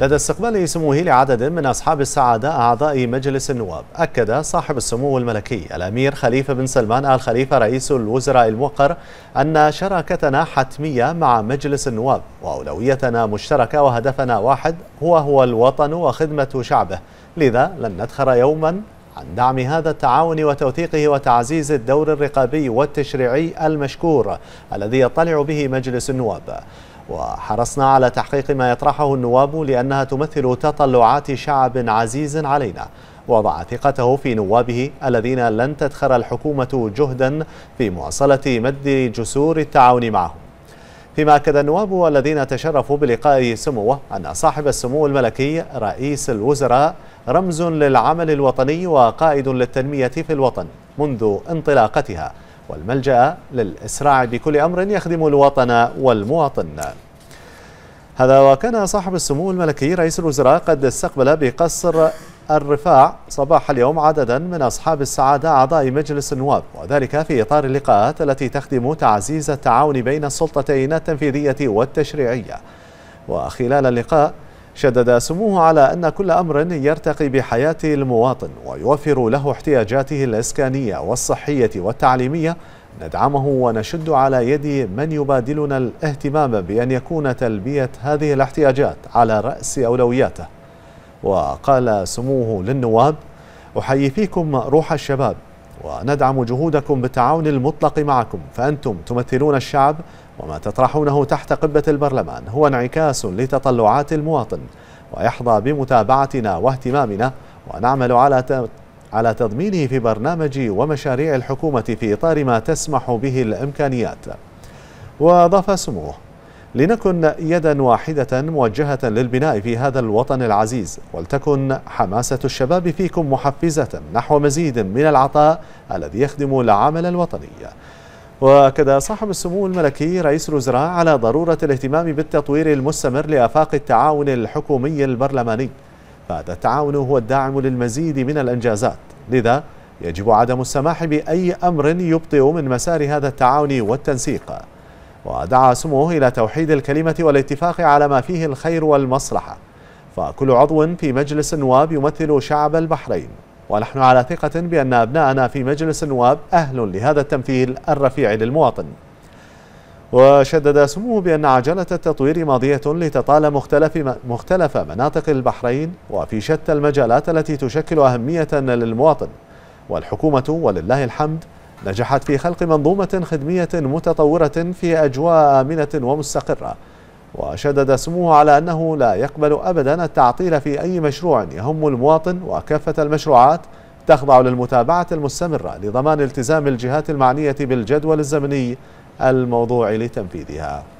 لدى استقبال سموه لعدد من أصحاب السعادة أعضاء مجلس النواب أكد صاحب السمو الملكي الأمير خليفة بن سلمان آل خليفة رئيس الوزراء الموقر أن شراكتنا حتمية مع مجلس النواب وأولويتنا مشتركة وهدفنا واحد هو هو الوطن وخدمة شعبه لذا لن ندخر يوما عن دعم هذا التعاون وتوثيقه وتعزيز الدور الرقابي والتشريعي المشكور الذي يطلع به مجلس النواب وحرصنا على تحقيق ما يطرحه النواب لأنها تمثل تطلعات شعب عزيز علينا وضع ثقته في نوابه الذين لن تدخر الحكومة جهدا في مواصلة مد جسور التعاون معهم فيما أكد النواب والذين تشرفوا بلقاء سموه أن صاحب السمو الملكي رئيس الوزراء رمز للعمل الوطني وقائد للتنمية في الوطن منذ انطلاقتها والملجأ للإسراع بكل أمر يخدم الوطن والمواطن هذا وكان صاحب السمو الملكي رئيس الوزراء قد استقبل بقصر الرفاع صباح اليوم عددا من أصحاب السعادة أعضاء مجلس النواب وذلك في إطار اللقاءات التي تخدم تعزيز التعاون بين السلطتين التنفيذية والتشريعية وخلال اللقاء شدد سموه على أن كل أمر يرتقي بحياة المواطن ويوفر له احتياجاته الإسكانية والصحية والتعليمية ندعمه ونشد على يد من يبادلنا الاهتمام بأن يكون تلبية هذه الاحتياجات على رأس أولوياته وقال سموه للنواب أحيي فيكم روح الشباب وندعم جهودكم بالتعاون المطلق معكم فأنتم تمثلون الشعب وما تطرحونه تحت قبة البرلمان هو انعكاس لتطلعات المواطن ويحظى بمتابعتنا واهتمامنا ونعمل على على تضمينه في برنامج ومشاريع الحكومة في إطار ما تسمح به الإمكانيات وأضاف سموه لنكن يدا واحدة موجهة للبناء في هذا الوطن العزيز ولتكن حماسة الشباب فيكم محفزة نحو مزيد من العطاء الذي يخدم العمل الوطني وكذا صاحب السمو الملكي رئيس الوزراء على ضرورة الاهتمام بالتطوير المستمر لآفاق التعاون الحكومي البرلماني فهذا التعاون هو الداعم للمزيد من الإنجازات لذا يجب عدم السماح بأي أمر يبطئ من مسار هذا التعاون والتنسيق ودعا سموه إلى توحيد الكلمة والاتفاق على ما فيه الخير والمصلحة فكل عضو في مجلس النواب يمثل شعب البحرين ونحن على ثقة بأن أبناءنا في مجلس النواب أهل لهذا التمثيل الرفيع للمواطن وشدد سموه بأن عجلة التطوير ماضية لتطال مختلف, مختلف مناطق البحرين وفي شتى المجالات التي تشكل أهمية للمواطن والحكومة ولله الحمد نجحت في خلق منظومة خدمية متطورة في أجواء آمنة ومستقرة وشدد سموه على أنه لا يقبل أبدا التعطيل في أي مشروع يهم المواطن وكافة المشروعات تخضع للمتابعة المستمرة لضمان التزام الجهات المعنية بالجدول الزمني الموضوع لتنفيذها